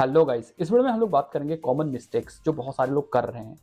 hello guys इस video में हम लोग बात करेंगे कॉमन मिस्टेक्स जो बहुत सारे लोग कर रहे हैं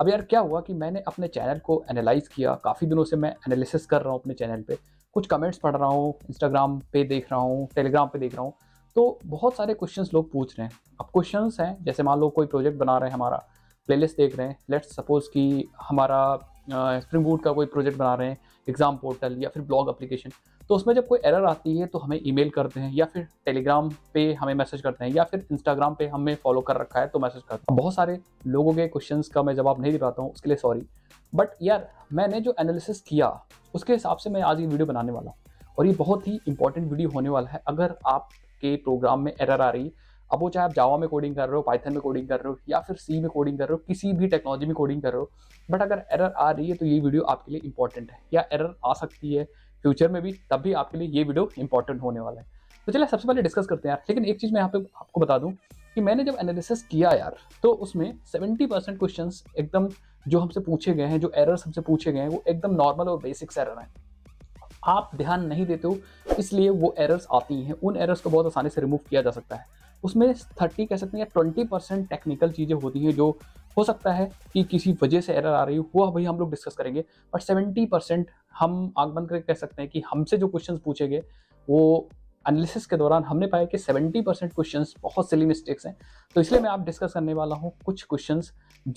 अब यार क्या हुआ कि मैंने अपने चैनल को एनालाइज किया काफ़ी दिनों से मैं एनालिसिस कर रहा हूँ अपने चैनल पे कुछ कमेंट्स पढ़ रहा हूँ इंस्टाग्राम पे देख रहा हूँ टेलीग्राम पे देख रहा हूँ तो बहुत सारे क्वेश्चन लोग पूछ रहे हैं अब क्वेश्चन हैं जैसे मान लो कोई प्रोजेक्ट बना रहे हैं हमारा प्ले देख रहे हैं लेट्स सपोज कि हमारा स्प्रिंग बूट का कोई प्रोजेक्ट बना रहे हैं एग्ज़ाम पोर्टल या फिर ब्लॉग एप्लीकेशन तो उसमें जब कोई एरर आती है तो हमें ईमेल करते हैं या फिर टेलीग्राम पे हमें मैसेज करते हैं या फिर इंस्टाग्राम पे हमें फॉलो कर रखा है तो मैसेज करते हैं बहुत सारे लोगों के क्वेश्चन का मैं जवाब नहीं दे पाता हूँ उसके लिए सॉरी बट यार मैंने जो एनालिसिस किया उसके हिसाब से मैं आज ये वीडियो बनाने वाला हूँ और ये बहुत ही इंपॉर्टेंट वीडियो होने वाला है अगर आपके प्रोग्राम में एरर आ रही है अब वो चाहे आप जावा में कोडिंग कर रहे हो पाइथन में कोडिंग कर रहे हो या फिर सी में कोडिंग कर रहे हो किसी भी टेक्नोलॉजी में कोडिंग कर रहे हो बट अगर एरर आ रही है तो ये वीडियो आपके लिए इंपॉर्टेंट है या एरर आ सकती है फ्यूचर में भी तब भी आपके लिए ये वीडियो इंपॉर्टेंट होने वाला है तो चलिए सबसे पहले डिस्कस करते हैं यार लेकिन एक चीज़ मैं यहाँ पे आपको बता दूँ कि मैंने जब एनालिसिस किया यार तो उसमें 70 परसेंट क्वेश्चन एकदम जो हमसे पूछे गए हैं जो एरर्स हमसे पूछे गए हैं वो एकदम नॉर्मल और बेसिक्स एरर हैं आप ध्यान नहीं देते हो इसलिए वो एरर्स आती हैं उन एरर्स को बहुत आसानी से रिमूव किया जा सकता है उसमें थर्टी कह सकते हैं ट्वेंटी परसेंट टेक्निकल चीज़ें होती हैं जो हो सकता है कि किसी वजह से एरर आ रही हो वह भाई हम लोग डिस्कस करेंगे बट सेवेंटी परसेंट हम आग बंद करके कह सकते हैं कि हमसे जो क्वेश्चन पूछे गए वो एनालिसिस के दौरान हमने पाया कि 70 परसेंट क्वेश्चन बहुत सिली मिस्टेक्स हैं तो इसलिए मैं आप डिस्कस करने वाला हूँ कुछ क्वेश्चन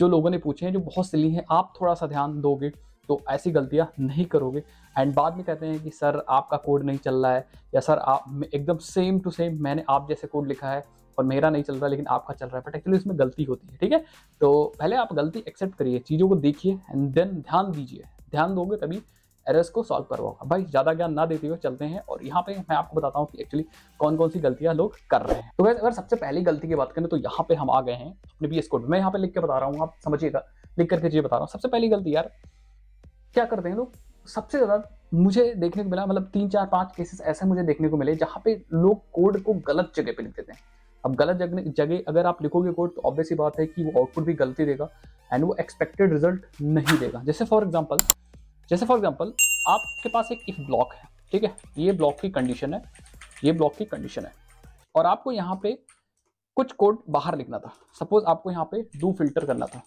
जो लोगों ने पूछे हैं जो बहुत सिली हैं आप थोड़ा सा ध्यान दोगे तो ऐसी गलतियाँ नहीं करोगे एंड बाद में कहते हैं कि सर आपका कोड नहीं चल रहा है या सर आप एकदम सेम टू सेम मैंने आप जैसे कोड लिखा है और मेरा नहीं चल रहा लेकिन आपका चल रहा है बट एक्चुअली इसमें गलती होती है ठीक है तो पहले आप गलती एक्सेप्ट करिए चीज़ों को देखिए एंड देन ध्यान दीजिए ध्यान दोगे तभी एरर्स को सॉल्व करवाओगे भाई ज़्यादा ज्ञान ना देते हुए चलते हैं और यहाँ पे मैं आपको बताता हूँ कि एक्चुअली कौन कौन सी गलतियाँ लोग कर रहे हैं तो वैसे अगर सबसे पहली गलती की बात करें तो यहाँ पे हम आ गए हैं अपने बी एस कोड मैं यहाँ पे लिख के बता रहा हूँ आप समझिएगा लिख करके चीज़ बता रहा हूँ सबसे पहली गलती यार क्या करते हैं लोग सबसे ज़्यादा मुझे देखने को मिला मतलब तीन चार पाँच केसेस ऐसे मुझे देखने को मिले जहाँ पे लोग कोड को गलत जगह पे लिख देते हैं अब गलत जगह जगह अगर आप लिखोगे कोड तो ऑब्वियसली बात है कि वो आउटपुट भी गलती देगा एंड वो एक्सपेक्टेड रिजल्ट नहीं देगा जैसे फॉर एग्जाम्पल जैसे फॉर एग्जाम्पल आपके पास एक इफ ब्लॉक है ठीक है ये ब्लॉक की कंडीशन है ये ब्लॉक की कंडीशन है और आपको यहाँ पे कुछ कोड बाहर लिखना था सपोज आपको यहाँ पे डू फिल्टर करना था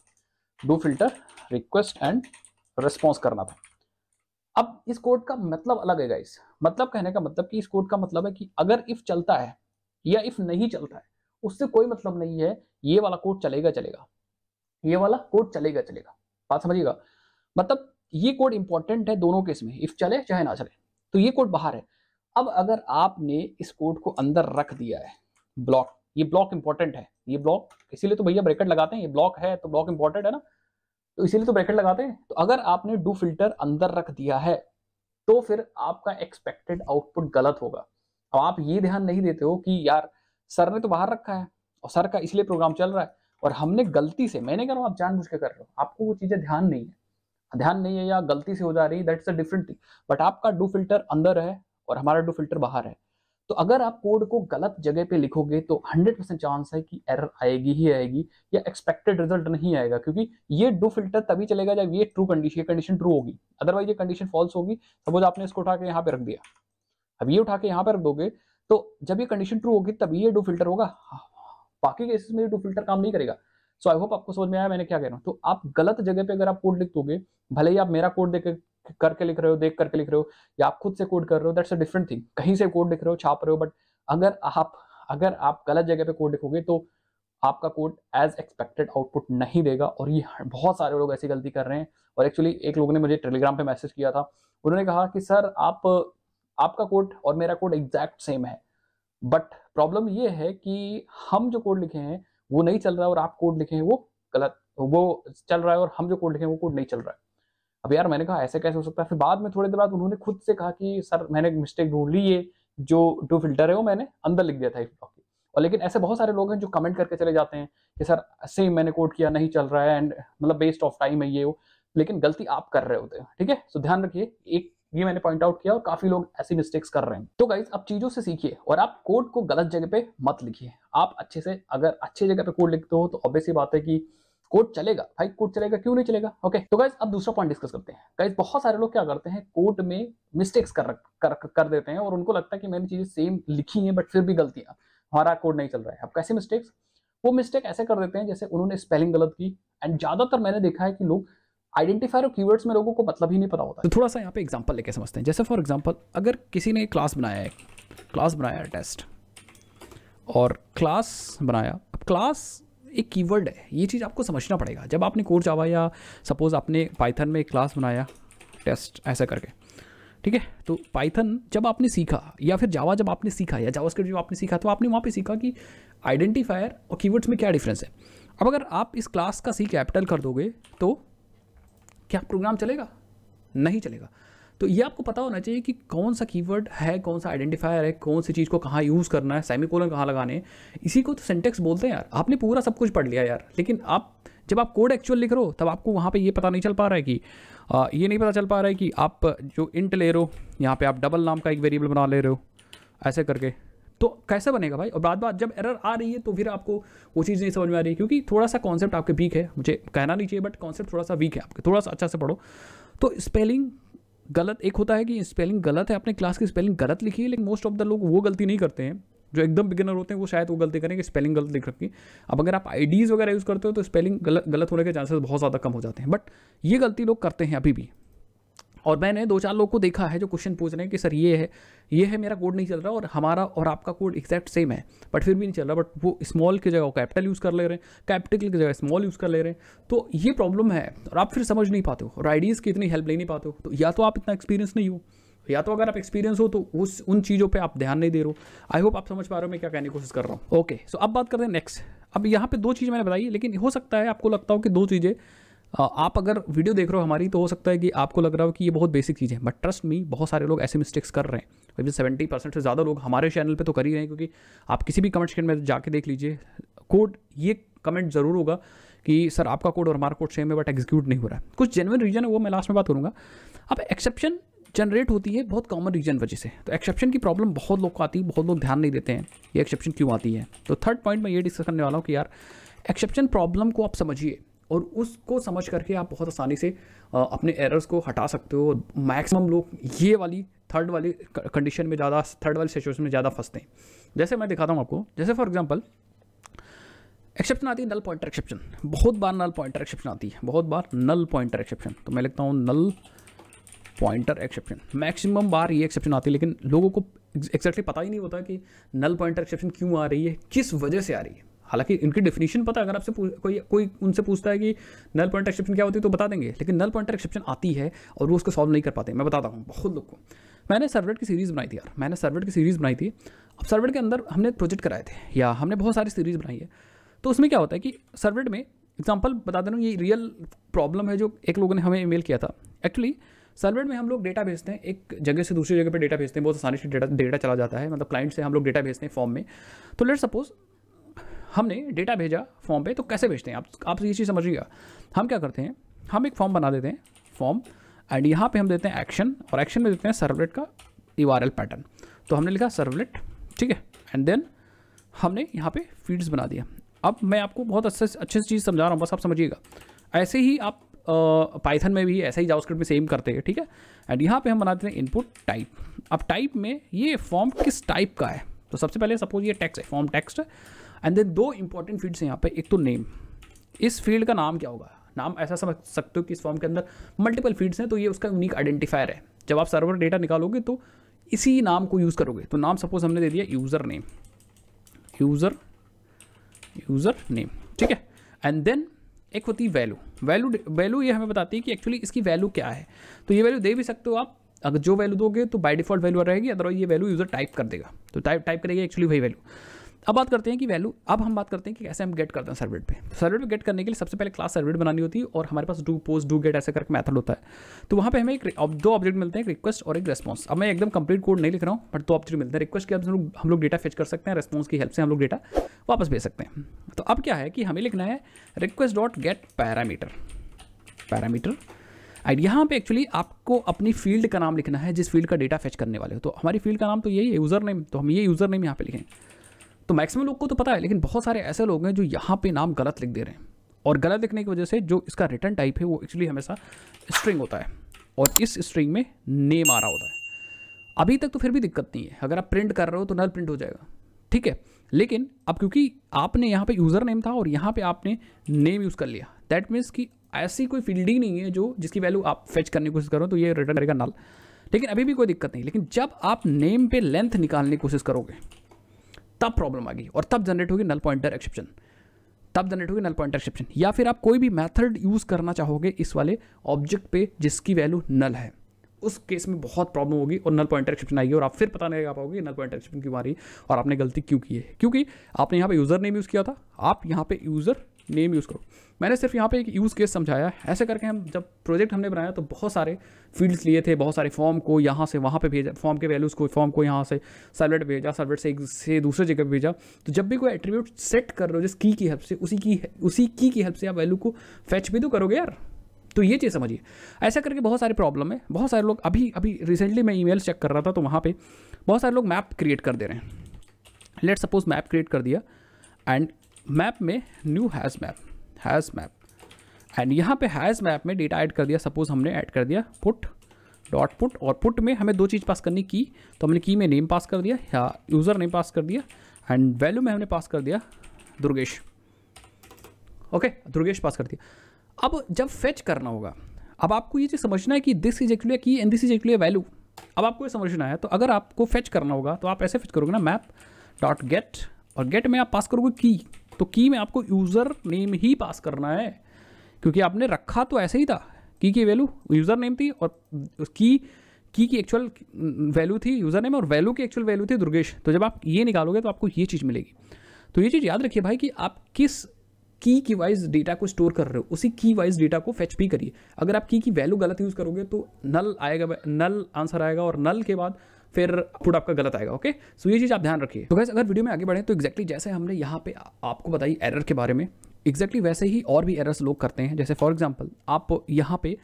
do filter request and response करना था अब इस कोड का मतलब अलग है गाइस मतलब कहने का मतलब कि इस कोड का मतलब है कि अगर इफ चलता है या इफ नहीं चलता है उससे कोई मतलब नहीं है ये वाला कोड चलेगा चलेगा ये वाला कोड चलेगा चलेगा बात समझिएगा मतलब ये कोड इंपॉर्टेंट है दोनों केस में इफ चले चाहे ना चले तो ये कोड बाहर है अब अगर आपने इस कोड को अंदर रख दिया है ब्लॉक ये ब्लॉक इंपॉर्टेंट है ये ब्लॉक इसीलिए तो भैया ब्रेकेट लगाते हैं ये ब्लॉक है तो ब्लॉक इंपॉर्टेंट है ना तो इसीलिए तो ब्रैकेट लगाते हैं तो अगर आपने डू फिल्टर अंदर रख दिया है तो फिर आपका एक्सपेक्टेड आउटपुट गलत होगा अब आप ये ध्यान नहीं देते हो कि यार सर ने तो बाहर रखा है और सर का इसलिए प्रोग्राम चल रहा है और हमने गलती से मैंने कह रहा हूँ आप जानबूझ के कर रहे हो आपको वो चीज़ें ध्यान नहीं है ध्यान नहीं है या गलती से हो जा रही that's a different thing but आपका डू फिल्टर अंदर है और हमारा डू फिल्टर बाहर है तो अगर आप कोड को गलत जगह पे लिखोगे तो 100 परसेंट चांस है कि एरर आएगी ही आएगी या एक्सपेक्टेड रिजल्ट नहीं आएगा क्योंकि ये डू फिल्टर तभी चलेगा जब ये ट्रू कंडीशन कंडीशन ट्रू होगी अदरवाइज ये कंडीशन फॉल्स होगी सपोज आपने इसको उठा के यहाँ पे रख दिया अब ये उठा के यहाँ पे रख दोगे तो जब ये कंडीशन ट्रू होगी तभी ये डू फिल्टर होगा हाँ, बाकी केसेस में ये डू फिल्टर काम नहीं करेगा सो आई होप आपको समझ में आया मैंने क्या कह रहा हूँ तो आप गलत जगह पे अगर आप कोड लिख दोगे भले ही आप मेरा कोड देख करके लिख रहे हो देख करके लिख रहे हो या आप खुद से कोड कर रहे हो दैट्स अ डिफरेंट थिंग कहीं से कोड लिख रहे हो छाप रहे हो बट अगर आप अगर आप गलत जगह पे कोड लिखोगे तो आपका कोड एज एक्सपेक्टेड आउटपुट नहीं देगा और ये बहुत सारे लोग ऐसी गलती कर रहे हैं और एक्चुअली एक लोग ने मुझे टेलीग्राम पे मैसेज किया था उन्होंने कहा कि सर आप आपका कोड और मेरा कोड एग्जैक्ट सेम है बट प्रॉब्लम ये है कि हम जो कोड लिखे हैं वो नहीं चल रहा है और आप कोड लिखे हैं वो गलत वो चल रहा है और हम जो कोड लिखे हैं वो कोड नहीं चल रहा है अब यार मैंने कहा ऐसे कैसे हो सकता है फिर बाद में थोड़ी देर बाद उन्होंने खुद से कहा कि सर मैंने मिस्टेक ढूंढ ली है जो टू फिल्टर है वो मैंने अंदर लिख दिया था इस ब्लॉक और लेकिन ऐसे बहुत सारे लोग हैं जो कमेंट करके चले जाते हैं कि सर सेम मैंने कोट किया नहीं चल रहा है एंड मतलब वेस्ट ऑफ टाइम है ये वो लेकिन गलती आप कर रहे होते हैं ठीक है सो ध्यान रखिए एक ये मैंने पॉइंट आउट किया और काफी लोग ऐसी मिस्टेक्स कर रहे हैं तो गाइज आप चीजों से सीखिए और आप कोड को गलत जगह पे मत लिखिए आप अच्छे से अगर अच्छे जगह पे कोड लिखते हो तो ऑब्वियसली बात है कि कोर्ट चलेगा भाई कोर्ट चलेगा क्यों नहीं चलेगा ओके तो गाइज अब दूसरा पॉइंट डिस्कस करते हैं गाइज बहुत सारे लोग क्या करते हैं कोर्ट में मिस्टेक्स कर, कर कर देते हैं और उनको लगता है कि मैंने चीजें सेम लिखी हैं बट फिर भी गलतियां हमारा कोर्ट नहीं चल रहा है अब कैसे मिस्टेक्स वो मिस्टेक ऐसे कर देते हैं जैसे उन्होंने स्पेलिंग गलत की एंड ज्यादातर मैंने देखा है कि लोग आइडेंटिफायर और कीवर्ड्स में लोगों को मतलब ही नहीं पता होता तो थोड़ा सा यहाँ पे एग्जाम्पल लेके समझते हैं जैसे फॉर एग्जाम्पल अगर किसी ने क्लास बनाया है क्लास बनाया है टेस्ट और क्लास बनाया अब क्लास एक कीवर्ड है ये चीज़ आपको समझना पड़ेगा जब आपने कोर जावा या सपोज़ आपने पाइथन में एक क्लास बनाया टेस्ट ऐसा करके ठीक है तो पाइथन जब आपने सीखा या फिर जावा जब आपने सीखा या जावा जब आपने सीखा तो आपने वहाँ पे सीखा कि आइडेंटिफायर और कीवर्ड्स में क्या डिफरेंस है अब अगर आप इस क्लास का सी कैपिटल कर दोगे तो क्या प्रोग्राम चलेगा नहीं चलेगा तो ये आपको पता होना चाहिए कि कौन सा कीवर्ड है कौन सा आइडेंटिफायर है कौन सी चीज़ को कहाँ यूज़ करना है सेमी कोलन कहाँ लगाने इसी को तो सेंटेक्स बोलते हैं यार आपने पूरा सब कुछ पढ़ लिया यार लेकिन आप जब आप कोड एक्चुअल लिख रहे हो तब आपको वहाँ पे ये पता नहीं चल पा रहा है कि आ, ये नहीं पता चल पा रहा है कि आप जो इंट ले रहे हो यहाँ पे आप डबल नाम का एक वेरिएबल बना ले रहे हो ऐसे करके तो कैसे बनेगा भाई और बाद बाद जब एरर आ रही है तो फिर आपको वो चीज़ नहीं समझ में आ रही है क्योंकि थोड़ा सा कॉन्सेप्ट आपके वीक है मुझे कहना नहीं चाहिए बट कॉन्सेप्ट थोड़ा सा वीक है आपके थोड़ा सा अच्छा से पढ़ो तो स्पेलिंग गलत एक होता है कि स्पेलिंग गलत है अपने क्लास की स्पेलिंग गलत लिखी है लेकिन मोस्ट ऑफ द लोग वो गलती नहीं करते हैं जो एकदम बिगिनर होते हैं वो शायद वो गलती करें कि स्पेलिंग गलत लिख रखी अब अगर आप आईडीज़ वगैरह यूज़ करते हो तो स्पेलिंग गलत गलत होने के चांसेस बहुत ज़्यादा कम हो जाते हैं बट ये गलती लोग करते हैं अभी भी और मैंने दो चार लोग को देखा है जो क्वेश्चन पूछ रहे हैं कि सर ये है ये है मेरा कोड नहीं चल रहा और हमारा और आपका कोड एक्जैक्ट सेम है बट फिर भी नहीं चल रहा बट वो स्मॉल की जगह कैपिटल यूज़ कर ले रहे हैं कैपिटल की जगह स्मॉल यूज़ कर ले रहे हैं तो ये प्रॉब्लम है और आप फिर समझ नहीं पाते हो और आइडियाज़ की इतनी हेल्प ले नहीं पाते हो तो या तो आप इतना एक्सपीरियंस नहीं हो या तो अगर आप एक्सपीरियंस हो तो उस उन चीज़ों पे आप ध्यान नहीं दे रहे हो आई होप आप समझ पा रहे हो मैं क्या कहने की कोशिश कर रहा हूँ ओके सो अब बात करते हैं नेक्स्ट अब यहाँ पे दो चीज़ मैंने बताई लेकिन हो सकता है आपको लगता हो कि दो चीज़ें आप अगर वीडियो देख रहे हो हमारी तो हो सकता है कि आपको लग रहा हो कि ये बहुत बेसिक चीज़ है बट ट्रस्ट मी बहुत सारे लोग ऐसे मिस्टेक्स कर रहे हैं अभी सेवेंटी परसेंट से ज़्यादा लोग हमारे चैनल पे तो कर ही रहे हैं क्योंकि आप किसी भी कमेंट सेक्शन में जाके देख लीजिए कोड ये कमेंट ज़रूर होगा कि सर आपका कोड और हमारा कोड सेम है बट एग्जीक्यूट नहीं हो रहा है कुछ जेनवन रीजन है वो मैं लास्ट में बात करूँगा अब एक्सेप्शन जनरेट होती है बहुत कॉमन रीजन वजह से तो एक्सेप्शन की प्रॉब्लम बहुत लोग को आती है बहुत लोग ध्यान नहीं देते हैं ये एक्सेप्शन क्यों आती है तो थर्ड पॉइंट मैं ये डिस्कस करने वाला हूँ कि यार एक्सेप्शन प्रॉब्लम को आप समझिए और उसको समझ करके आप बहुत आसानी से अपने एरर्स को हटा सकते हो मैक्सिमम लोग ये वाली थर्ड वाली कंडीशन में ज़्यादा थर्ड वाली सिचुएशन में ज़्यादा फंसते हैं जैसे मैं दिखाता हूँ आपको जैसे फॉर एग्जाम्पल एक्सेप्शन आती है नल पॉइंटर एक्सेप्शन बहुत बार नल पॉइंटर एक्सेप्शन आती है बहुत बार नल पॉइंटर एक्सेप्शन तो मैं लिखता हूँ नल पॉइंटर एक्सेप्शन मैक्सिमम बार ये एक्सेप्शन आती है लेकिन लोगों को एक्जैक्टली पता ही नहीं होता कि नल पॉइंटर एक्सेप्शन क्यों आ रही है किस वजह से आ रही है हालांकि इनकी डेफिनेशन पता है अगर आपसे कोई कोई उनसे पूछता है कि नल पॉइंटर एक्सेप्शन क्या होती है तो बता देंगे लेकिन नल पॉइंटर एक्सेप्शन आती है और वो उसको सॉल्व नहीं कर पाते मैं बताता हूँ बहुत लोग को मैंने सर्वेट की सीरीज़ बनाई थी यार मैंने सर्वेट की सीरीज़ बनाई थी अब सर्वेट के अंदर हमने प्रोजेक्ट कराए थे या हमने बहुत सारी सीरीज़ बनाई है तो उसमें क्या होता है कि सर्वेट में एग्जाम्पल बता दे रहा हूँ ये रियल प्रॉब्लम है जो एक लोगों ने हमें ईमेल किया था एक्चुअली सर्वेट में हम लोग डेटा भेजते हैं एक जगह से दूसरी जगह पर डेटा भेजते हैं बहुत आसानी से डेटा डेटा चला जाता है मतलब क्लाइंट से हम लोग डेटा भेजते हैं फॉर्म में तो लेट सपोज हमने डेटा भेजा फॉर्म पे तो कैसे भेजते हैं आप आप ये चीज़ समझिएगा हम क्या करते हैं हम एक फॉर्म बना देते हैं फॉर्म एंड यहाँ पे हम देते हैं एक्शन और एक्शन में देते हैं सर्वलेट का यू पैटर्न तो हमने लिखा सर्वलेट ठीक है एंड देन हमने यहाँ पे फीड्स बना दिया अब मैं आपको बहुत अच्छे अच्छे से चीज़ समझा रहा हूँ बस आप समझिएगा ऐसे ही आप पाइथन में भी ऐसा ही जावास्क्रिप्ट में सेम करते हैं ठीक है एंड यहाँ पे हम बनाते हैं इनपुट टाइप अब टाइप में ये फॉर्म किस टाइप का है तो सबसे पहले सपोज ये टेक्स्ट है फॉर्म टेक्स्ट है एंड देन दो इंपॉर्टेंट फील्ड्स हैं यहाँ पे एक तो नेम इस फील्ड का नाम क्या होगा नाम ऐसा समझ सकते हो कि इस फॉर्म के अंदर मल्टीपल फील्ड्स हैं तो ये उसका यूनिक आइडेंटिफायर है जब आप सर्वर डेटा निकालोगे तो इसी नाम को यूज़ करोगे तो नाम सपोज हमने दे दिया user name user user name ठीक है एंड देन एक होती है वैल्यू वैल्यू वैल्यू ये हमें बताती है कि एक्चुअली इसकी वैल्यू क्या है तो ये वैल्यू दे भी सकते हो आप अगर जो वैल्यू दोगे तो बाय डिफॉल्ट वैल्यू रहेगी अदरवाइज ये वैल्यू यूज़र टाइप कर देगा तो टाइप टाइप करेगा एक्चुअली वही वैल्यू अब बात करते हैं कि वैल्यू अब हम बात करते हैं कि कैसे हम गेट करते हैं सर्वेट पे सर्विट पे गेट करने के लिए सबसे पहले क्लास सर्विट बनानी होती है और हमारे पास डू पोस्ट डू गेट ऐसे करके मेथड होता है तो वहाँ पे हमें एक दो ऑब्जेक्ट मिलते हैं एक रिक्वेस्ट और एक रेस्पॉस अब मैं एकदम कंप्लीट कोड नहीं लिख रहा हूँ बट दो ऑब्जेक्ट मिलते हैं रिक्वेस्ट के हम लोग हम लोग डेटा फेच कर सकते हैं रेस्पॉस की हेल्प से हम लोग डेटा वापस भेज सकते हैं तो अब क्या है कि हमें लिखना है request dot get parameter parameter and यहाँ पे एक्चुअली आपको अपनी फील्ड का नाम लिखना है जिस फील्ड का डेटा फेच करने वाले हो तो हमारी फील्ड का नाम तो यही है यूज़र नेम तो हम ये यूज़र नेम यहाँ पे लिखें तो मैक्सिमम लोग को तो पता है लेकिन बहुत सारे ऐसे लोग हैं जो यहाँ पे नाम गलत लिख दे रहे हैं और गलत लिखने की वजह से जो इसका रिटर्न टाइप है वो एक्चुअली हमेशा स्ट्रिंग होता है और इस स्ट्रिंग में नेम आ रहा होता है अभी तक तो फिर भी दिक्कत नहीं है अगर आप प्रिंट कर रहे हो तो नल प्रिंट हो जाएगा ठीक है लेकिन अब क्योंकि आपने यहाँ पे यूज़र नेम था और यहाँ पे आपने नेम यूज़ कर लिया दैट मीन्स कि ऐसी कोई फील्ड ही नहीं है जो जिसकी वैल्यू आप फेच करने की कोशिश करो तो ये रिटर्न करेगा नल लेकिन अभी भी कोई दिक्कत नहीं लेकिन जब आप नेम पे लेंथ निकालने की कोशिश करोगे तब प्रॉब्लम आ गई और तब जनरेट होगी नल पॉइंटर एक्सेप्शन तब जनरेट होगी नल पॉइंटर एक्सेप्शन या फिर आप कोई भी मेथड यूज़ करना चाहोगे इस वाले ऑब्जेक्ट पे जिसकी वैल्यू नल है उस केस में बहुत प्रॉब्लम होगी और नल पॉइंटर एक्सेप्शन आएगी और आप फिर पता नहीं लगा पाओगे नल पॉइंटर एक्सेप्शन क्यों आ रही और आपने गलती क्यों की है क्योंकि आपने यहाँ पे यूज़र नेम यूज़ किया था आप यहाँ पे यूज़र नेम यूज़ करो मैंने सिर्फ यहाँ पे एक यूज़ केस समझाया ऐसे करके हम जब प्रोजेक्ट हमने बनाया तो बहुत सारे फील्ड्स लिए थे बहुत सारे फॉर्म को यहाँ से वहाँ पे भेजा फॉर्म के वैल्यूज़ को फॉर्म को यहाँ से सर्वेट भेजा सर्वेट से एक से दूसरे जगह पर भेजा तो जब भी कोई एट्रीब्यूट सेट कर रहे हो जिस की की हेल्प से उसी की उसी की की हेल्प से आप वैल्यू को फैच भी तो करोगे यार तो ये चीज़ समझिए ऐसा करके बहुत सारे प्रॉब्लम है बहुत सारे लोग अभी अभी रिसेंटली मैं ईमेल चेक कर रहा था तो वहाँ पर बहुत सारे लोग मैप क्रिएट कर दे रहे हैं लेट सपोज मैप क्रिएट कर दिया एंड मैप में new hash map hash map and यहाँ पे हैज़ मैप में डेटा ऐड कर दिया सपोज हमने ऐड कर दिया पुट डॉट पुट और पुट में हमें दो चीज़ पास करनी की तो हमने की में नेम पास कर दिया या यूज़र नेम पास कर दिया एंड वैल्यू में हमने पास कर दिया Durgesh okay okay, Durgesh pass कर दिया अब जब फेच करना होगा अब आपको ये चीज़ समझना है कि this is actually key and this is actually value अब आपको ये समझना है तो अगर आपको फेच करना होगा तो आप ऐसे फेच करोगे ना मैप डॉट गेट और गेट में आप पास करोगे की तो की में आपको यूज़र नेम ही पास करना है क्योंकि आपने रखा तो ऐसे ही था की की वैल्यू यूज़र नेम थी और की की की एक्चुअल वैल्यू थी यूज़र नेम और वैल्यू की एक्चुअल वैल्यू थी दुर्गेश तो जब आप ये निकालोगे तो आपको ये चीज़ मिलेगी तो ये चीज़ याद रखिए भाई कि आप किस की की वाइज डेटा को स्टोर कर रहे हो उसी की वाइज डेटा को फेच भी करिए अगर आप की की वैल्यू गलत यूज़ करोगे तो नल आएगा नल आंसर आएगा और नल के बाद फिर आउटपुट आपका गलत आएगा ओके सो ये चीज़ आप ध्यान रखिए तो गैस अगर वीडियो में आगे बढ़े तो एक्जैक्टली जैसे हमने यहाँ पे आपको बताई एरर के बारे में एक्जैक्टली वैसे ही और भी एरर्स लोग करते हैं जैसे फॉर एग्जाम्पल आप यहाँ पे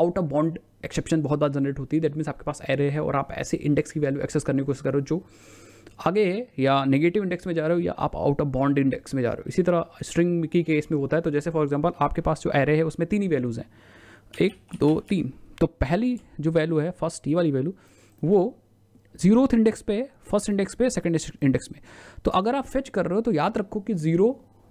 आउट ऑफ बॉन्ड एक्सेप्शन बहुत बार जनरेट होती है दैट मीन्स आपके पास एरे है और आप ऐसे इंडेक्स की वैल्यू एक्सेस करने की कोशिश करो जो आगे है या नेगेटिव इंडेक्स में जा रहे हो या आप आउट ऑफ बॉन्ड इंडेक्स में जा रहे हो इसी तरह स्ट्रिंग की केस में होता है तो जैसे फॉर एग्जांपल आपके पास जो एरे है उसमें तीन ही वैल्यूज़ हैं एक दो तीन तो पहली जो वैल्यू है फर्स्ट ये वाली वैल्यू वो जीरोथ इंडेक्स पे फर्स्ट इंडेक्स पे सेकंड इंडेक्स में तो अगर आप फेच कर रहे हो तो याद रखो कि जीरो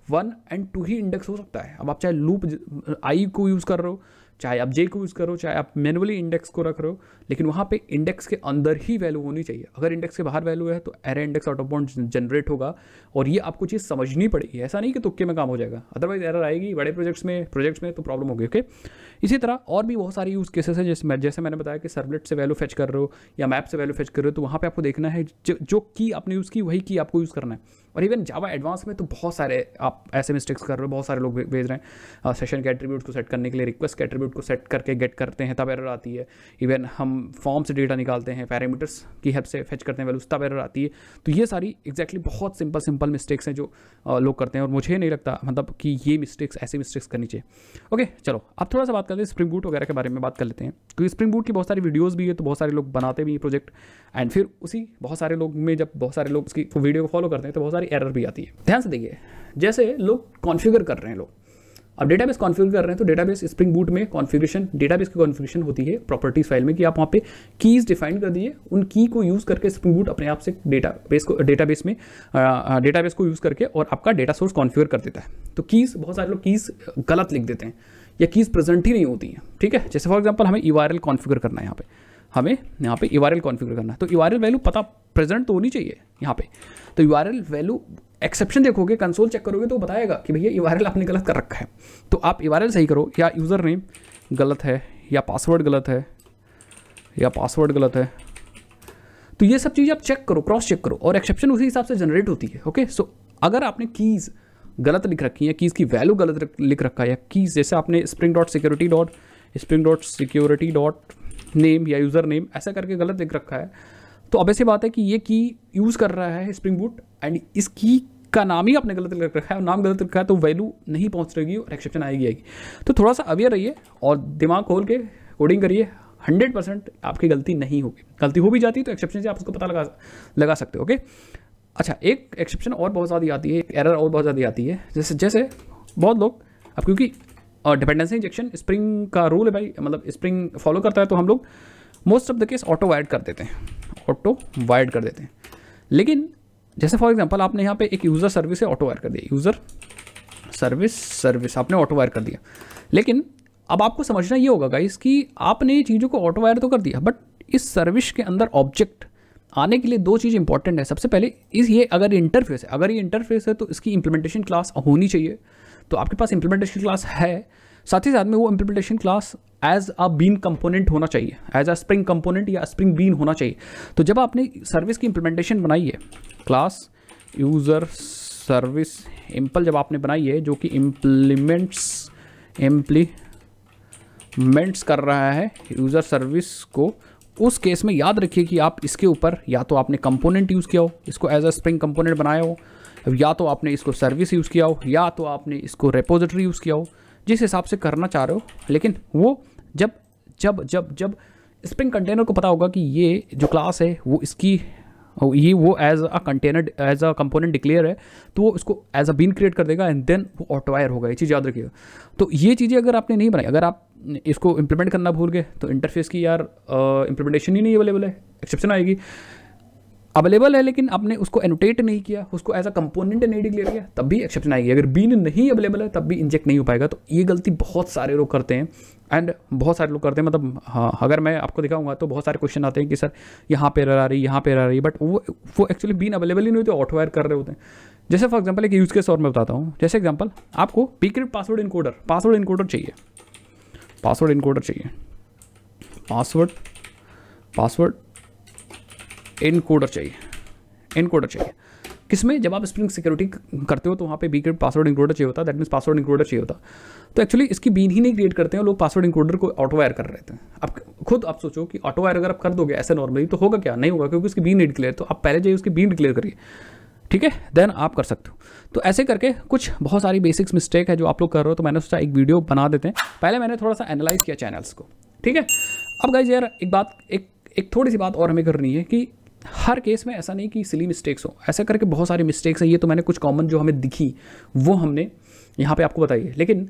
वन एंड टू ही इंडेक्स हो सकता है अब आप चाहे लूप आई को यूज़ कर रहे हो चाहे आप जे को यूज़ करो चाहे आप मैनुअली इंडेक्स को रख रहे हो लेकिन वहाँ पे इंडेक्स के अंदर ही वैल्यू होनी चाहिए अगर इंडेक्स के बाहर वैल्यू है तो array index out of bound generate होगा और ये आपको चीज़ समझनी पड़ेगी ऐसा नहीं कि तुक्के में काम हो जाएगा अदरवाइज एरर आएगी बड़े प्रोजेक्ट्स में प्रोजेक्ट्स में तो प्रॉब्लम होगी ओके इसी तरह और भी बहुत सारे यूज़ केसेस हैं जैसे जैसे मैंने बताया कि सर्वलेट से वैल्यू फेच कर रहे हो या मैप से वैल्यू फेच कर रहे हो तो वहाँ पर आपको देखना है जो की आपने यूज़ की वही की आपको यूज़ करना है और इवन जावा एडवांस में तो बहुत सारे आप ऐसे मिस्टेक्स कर रहे हो बहुत सारे लोग भेज रहे हैं सेशन uh, के एट्रीब्यूट को सेट करने के लिए रिक्वेस्ट के एट्रीब्यूट को सेट करके गेट करते हैं तब एरर आती है इवन हम फॉर्म से डेटा निकालते हैं पैरामीटर्स की हेल्प से फेच करते हैं वैल्यूज तब एरर आती है तो ये सारी एग्जैक्टली exactly बहुत सिंपल सिंपल मिस्टेक्स हैं जो uh, लोग करते हैं और मुझे नहीं लगता मतलब कि ये मिस्टेक्स ऐसे मिस्टेक्स करनी चाहिए ओके चलो अब थोड़ा सा बात करते हैं स्प्रिंग बूट वगैरह के बारे में बात कर लेते हैं क्योंकि स्प्रिंग बूट की बहुत सारी वीडियोज़ भी है तो बहुत सारे लोग बनाते भी हैं प्रोजेक्ट एंड फिर उसी बहुत सारे लोग में जब बहुत सारे लोग उसकी वीडियो को फॉलो करते हैं तो बहुत सारे सारी एरर भी आती है ध्यान से देखिए जैसे लोग कॉन्फ़िगर कर रहे हैं लोग अब डेटाबेस कॉन्फ़िगर कर रहे हैं तो डेटाबेस स्प्रिंग बूट में कॉन्फ़िगरेशन डेटाबेस की कॉन्फ़िगरेशन होती है प्रॉपर्टीज़ फाइल में कि आप वहाँ पे कीज़ डिफाइन कर दिए उन की को यूज़ करके स्प्रिंग बूट अपने आप से डेटाबेस को डेटाबेस में डेटाबेस को यूज़ करके और आपका डेटा सोर्स कॉन्फ़िगर कर देता है तो कीज़ बहुत सारे लोग कीज़ गलत लिख देते हैं या कीज़ प्रेजेंट ही नहीं होती हैं ठीक है जैसे फॉर एग्जाम्पल हमें ई आर कॉन्फ़िगर करना है यहाँ पर हमें यहाँ पे यूआरएल कॉन्फ़िगर करना है तो यूआरएल वैल्यू पता प्रेजेंट तो होनी चाहिए यहाँ पे तो यूआरएल वैल्यू एक्सेप्शन देखोगे कंसोल चेक करोगे तो बताएगा कि भैया यूआरएल आपने गलत कर रखा है तो आप यूआरएल सही करो या यूज़र नेम गलत है या पासवर्ड गलत है या पासवर्ड गलत है तो ये सब चीज़ आप चेक करो क्रॉस चेक करो और एक्सेप्शन उसी हिसाब से जनरेट होती है ओके सो अगर आपने कीज़ गलत लिख रखी है कीज़ की वैल्यू गलत लिख रखा है या कीज़ जैसे आपने spring dot security dot spring dot security dot name या यूज़र नेम ऐसा करके गलत लिख रखा है तो अब ऐसी बात है कि ये की यूज़ कर रहा है स्प्रिंग बूट एंड इस की का नाम ही आपने गलत लिख रखा है और नाम गलत रखा है तो वैल्यू नहीं पहुँच रहेगी और एक्सेप्शन आएगी आएगी तो थोड़ा सा अवेयर रहिए और दिमाग खोल के कोडिंग करिए हंड्रेड परसेंट आपकी गलती नहीं होगी गलती हो भी जाती है तो एक्सेप्शन से आप उसको पता लगा लगा सकते हो ओके अच्छा एक एक्सेप्शन और बहुत ज़्यादा आती है एक एरर और बहुत ज़्यादा आती है जैसे जैसे बहुत लोग अब क्योंकि और डिपेंडेंसी इंजेक्शन स्प्रिंग का रूल है भाई मतलब स्प्रिंग फॉलो करता है तो हम लोग मोस्ट ऑफ द केस ऑटो वाइड कर देते हैं ऑटो वाइड कर देते हैं लेकिन जैसे फॉर एग्जांपल आपने यहाँ पे एक यूज़र सर्विस है ऑटो वायर कर दिया यूज़र सर्विस सर्विस आपने ऑटो वायर कर दिया लेकिन अब आपको समझना ये होगा गाइस कि आपने चीज़ों को ऑटो वायर तो कर दिया बट इस सर्विस के अंदर ऑब्जेक्ट आने के लिए दो चीज़ इंपॉर्टेंट है सबसे पहले इस ये अगर इंटरफेस है अगर ये इंटरफेस है तो इसकी इम्प्लीमेंटेशन क्लास होनी चाहिए तो आपके पास इंप्लीमेंटेशन क्लास है साथ ही साथ में वो implementation class as a bean component होना चाहिए एज अ स्प्रिंग कंपोनेंट या स्प्रिंग बीन होना चाहिए तो जब आपने सर्विस की इंप्लीमेंटेशन बनाई है क्लास यूज़र सर्विस इम्पल जब आपने बनाई है जो कि इम्प्लीमेंट्स इम्प्लीमेंट्स कर रहा है यूज़र सर्विस को उस केस में याद रखिए कि आप इसके ऊपर या तो आपने कंपोनेंट यूज़ किया हो इसको एज अ स्प्रिंग कंपोनेंट बनाया हो या तो आपने इसको सर्विस यूज़ किया हो या तो आपने इसको रेपोजिटरी यूज़ किया हो जिस हिसाब से करना चाह रहे हो लेकिन वो जब जब जब जब स्प्रिंग कंटेनर को पता होगा कि ये जो क्लास है वो इसकी ये वो as a container as a component declare है तो वो इसको एज अ बीन क्रिएट कर देगा एंड देन वो ऑटोवायर होगा ये चीज़ याद रखिएगा तो ये चीज़ें अगर आपने नहीं बनाई अगर आप इसको इम्प्लीमेंट करना भूल गए तो इंटरफेस की यार इम्प्लीमेंटेशन ही नहीं अवेलेबल है एक्सेप्शन आएगी अवेलेबल है लेकिन आपने उसको एनोटेट नहीं किया उसको एज अ कंपोनेंट नहीं डिक्लेयर किया तब भी एक्सेप्शन आएगी अगर बीन नहीं अवेलेबल है तब भी इंजेक्ट नहीं हो पाएगा तो ये गलती बहुत सारे लोग करते हैं एंड बहुत सारे लोग करते हैं मतलब हाँ अगर मैं आपको दिखाऊंगा तो बहुत सारे क्वेश्चन आते हैं कि सर यहाँ पे रह रही यहाँ पे रह रही बट वो वो एक्चुअली बीन अवेलेबल ही नहीं होते ऑटो वायर कर रहे होते हैं जैसे फॉर एग्जाम्पल एक यूज़ केस और मैं बताता हूँ जैसे एग्जाम्पल आपको BCrypt password encoder password encoder चाहिए पासवर्ड इनकोडर चाहिए पासवर्ड पासवर्ड इनकोडर चाहिए इनकोडर चाहिए किसमें जब आप स्प्रिंग सिक्योरिटी करते हो तो वहाँ पे बी पासवर्ड इंक्लूडर चाहिए होता दैट मीन पासवर्ड इंक्लूडर चाहिए होता तो एक्चुअली इसकी बीन ही नहीं क्रिएट करते हैं लोग पासवर्ड इंक्लूडर को ऑटोवायर कर रहे थे अब खुद आप सोचो कि ऑटोवायर अगर आप कर दोगे ऐसे नॉर्मली तो होगा क्या नहीं होगा क्योंकि उसकी बीन नहीं डिक्लेयर तो आप पहले जाइए उसकी बीन डिक्लेयर करिए ठीक है देन आप कर सकते हो तो ऐसे करके कुछ बहुत सारी बेसिक्स मिस्टेक है जो आप लोग कर रहे हो तो मैंने सोचा एक वीडियो बना देते हैं पहले मैंने थोड़ा सा एनालाइज किया चैनल्स को ठीक है अब गाइज यार एक बात एक एक थोड़ी सी बात और हमें करनी है कि हर केस में ऐसा नहीं कि सिली मिस्टेक्स हो ऐसा करके बहुत सारी मिस्टेक्स हैं ये तो मैंने कुछ कॉमन जो हमें दिखी वो हमने यहाँ पे आपको बताई है लेकिन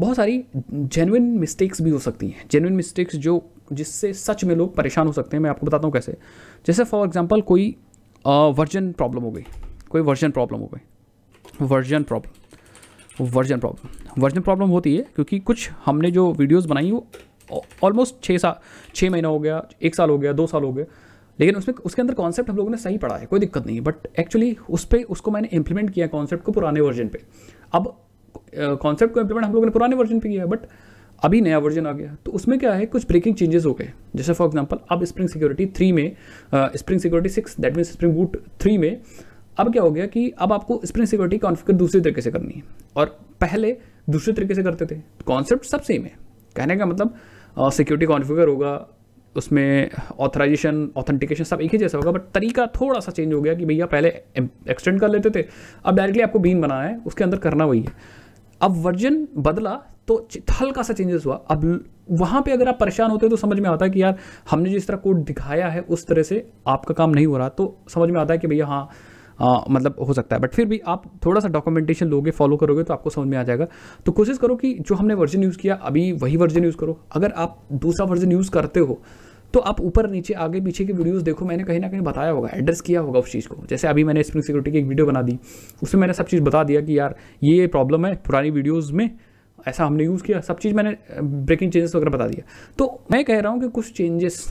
बहुत सारी जेनविन मिस्टेक्स भी हो सकती हैं जेनविन मिस्टेक्स जो जिससे सच में लोग परेशान हो सकते हैं मैं आपको बताता हूँ कैसे जैसे फॉर एग्जाम्पल कोई वर्जन प्रॉब्लम हो गई कोई वर्जन प्रॉब्लम हो गई version problem version problem version problem होती है क्योंकि कुछ हमने जो वीडियोज़ बनाई वो ऑलमोस्ट छः साल छः महीना हो गया एक साल हो गया दो साल हो गया लेकिन उसमें उसके अंदर कॉन्सेप्ट हम लोगों ने सही पढ़ा है कोई दिक्कत नहीं है बट एक्चुअली उस पर उसको मैंने इंप्लीमेंट किया कॉन्सेप्ट को पुराने वर्जन पे अब कॉन्सेप्ट को इंप्लीमेंट हम लोगों ने पुराने वर्जन पे किया बट अभी नया वर्जन आ गया तो उसमें क्या है कुछ ब्रेकिंग चेंजेस हो गए जैसे फॉर एग्जांपल अब स्प्रिंग सिक्योरिटी थ्री में spring security six that means spring boot three में अब क्या हो गया कि अब आपको स्प्रिंग सिक्योरिटी कॉन्फ़िगर दूसरे तरीके से करनी है और पहले दूसरे तरीके से करते थे कॉन्सेप्ट सब सेम है कहने का मतलब सिक्योरिटी कॉन्फ़िगर होगा उसमें ऑथराइजेशन ऑथेंटिकेशन सब एक ही जैसा होगा बट तरीका थोड़ा सा चेंज हो गया कि भैया पहले एक्सटेंड कर लेते थे अब डायरेक्टली आपको बीन बनाना है उसके अंदर करना वही है अब वर्जन बदला तो हल्का सा चेंजेस हुआ अब वहाँ पे अगर आप परेशान होते हो तो समझ में आता है कि यार हमने जिस तरह कोड दिखाया है उस तरह से आपका काम नहीं हो रहा तो समझ में आता है कि भैया हाँ आ, मतलब हो सकता है बट फिर भी आप थोड़ा सा डॉक्यूमेंटेशन लोगे फॉलो करोगे तो आपको समझ में आ जाएगा तो कोशिश करो कि जो हमने वर्जन यूज़ किया अभी वही वर्जन यूज़ करो अगर आप दूसरा वर्जन यूज़ करते हो तो आप ऊपर नीचे आगे पीछे की वीडियोस देखो मैंने कहीं ना कहीं बताया होगा एड्रेस किया होगा उस चीज़ को जैसे अभी मैंने स्प्रिंग सिक्योरिटी की एक वीडियो बना दी उसमें मैंने सब चीज़ बता दिया कि यार ये प्रॉब्लम है पुरानी वीडियोज़ में ऐसा हमने यूज़ किया सब चीज़ मैंने ब्रेकिंग चेंजेस वगैरह बता दिया तो मैं कह रहा हूँ कि कुछ चेंजेस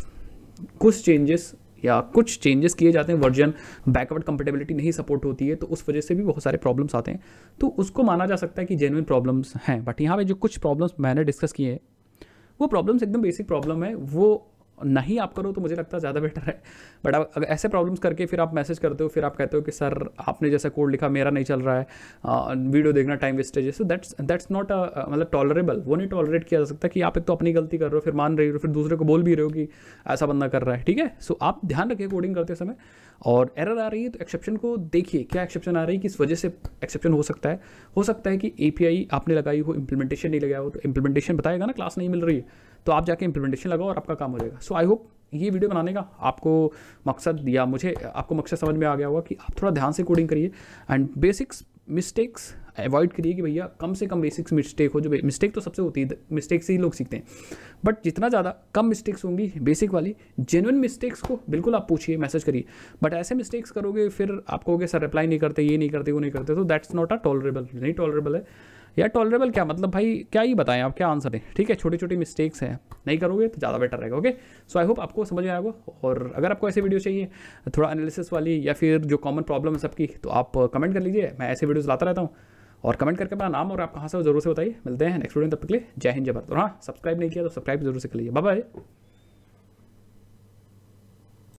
कुछ चेंजेस या कुछ चेंजेस किए जाते हैं वर्जन बैकवर्ड कंपेटेबिलिटी नहीं सपोर्ट होती है तो उस वजह से भी बहुत सारे प्रॉब्लम्स आते हैं तो उसको माना जा सकता है कि जेनुइन प्रॉब्लम्स हैं बट यहाँ पे जो कुछ प्रॉब्लम्स मैंने डिस्कस किए हैं वो प्रॉब्लम्स एकदम बेसिक प्रॉब्लम है वो नहीं आप करो तो मुझे लगता है ज़्यादा बेटर है बट आप अगर ऐसे प्रॉब्लम्स करके फिर आप मैसेज करते हो फिर आप कहते हो कि सर आपने जैसा कोड लिखा मेरा नहीं चल रहा है वीडियो देखना टाइम वेस्टेज है सो दैट्स दैट्स नॉट मतलब टॉलरेबल वो नहीं टॉलरेट किया जा सकता कि आप एक तो अपनी गलती कर रहे हो फिर मान रही हो फिर दूसरे को बोल भी रहे हो कि ऐसा बंदा कर रहा है ठीक है सो आप ध्यान रखिए कोडिंग करते समय और एरर आ रही है तो एक्सेप्शन को देखिए क्या एक्सेप्शन आ रही है किस वजह से एक्सेप्शन हो सकता है हो सकता है कि ए आपने लगाई हो इम्प्लीमेंटेशन नहीं लगाया हो तो इम्प्लीमेंटेशन बताएगा ना क्लास नहीं मिल रही है तो आप जाके इंप्लीमेंटेशन लगाओ और आपका काम हो जाएगा सो आई होप ये वीडियो बनाने का आपको मकसद या मुझे आपको मकसद समझ में आ गया होगा कि आप थोड़ा ध्यान से कोडिंग करिए एंड बेसिक्स मिस्टेक्स अवॉइड करिए कि भैया कम से कम बेसिक्स मिस्टेक हो जो मिस्टेक तो सबसे होती है मिस्टेक से ही लोग सीखते हैं बट जितना ज़्यादा कम मिस्टेक्स होंगी बेसिक वाली जेनुअन मिस्टेक्स को बिल्कुल आप पूछिए मैसेज करिए बट ऐसे मिस्टेक्स करोगे फिर आप कहोगे सर रिप्लाई नहीं करते ये नहीं करते वो नहीं करते तो दैट्स नॉट अ टॉलरेबल नहीं टॉलरेबल है या टॉलरेबल क्या मतलब भाई क्या ही बताएं आप क्या आंसर है ठीक है छोटी छोटी मिस्टेक्स हैं नहीं करोगे तो ज़्यादा बेटर रहेगा ओके सो आई होप आपको समझ में आएगा और अगर आपको ऐसे वीडियो चाहिए थोड़ा एनालिसिस वाली या फिर जो कॉमन प्रॉब्लम है सबकी तो आप कमेंट कर लीजिए मैं ऐसे वीडियोज़ लाता रहता हूँ और कमेंट करके अपना नाम और आप कहाँ से जरूर से बताइए मिलते हैं नेक्स्ट वीडियो तब तक के लिए जय हिंद जय भारत और हाँ सब्सक्राइब नहीं किया तो सब्सक्राइब जरूर से कर लीजिए बाय